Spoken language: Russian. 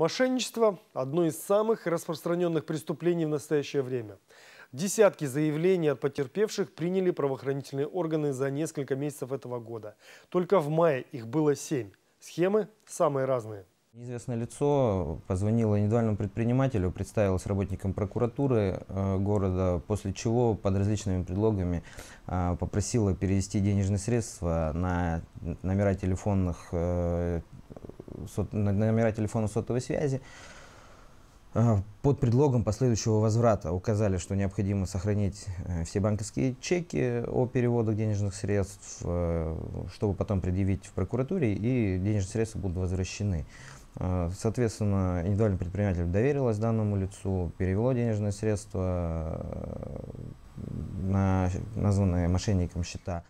Мошенничество – одно из самых распространенных преступлений в настоящее время. Десятки заявлений от потерпевших приняли правоохранительные органы за несколько месяцев этого года. Только в мае их было семь. Схемы самые разные. Неизвестное лицо позвонило индивидуальному предпринимателю, представилось работником прокуратуры э, города, после чего под различными предлогами э, попросило перевести денежные средства на номера телефонных э, сот, номера телефона сотовой связи а, под предлогом последующего возврата указали, что необходимо сохранить э, все банковские чеки о переводах денежных средств, э, чтобы потом предъявить в прокуратуре, и денежные средства будут возвращены. А, соответственно, индивидуальный предприниматель доверилась данному лицу, перевело денежные средства э, на названные мошенником счета.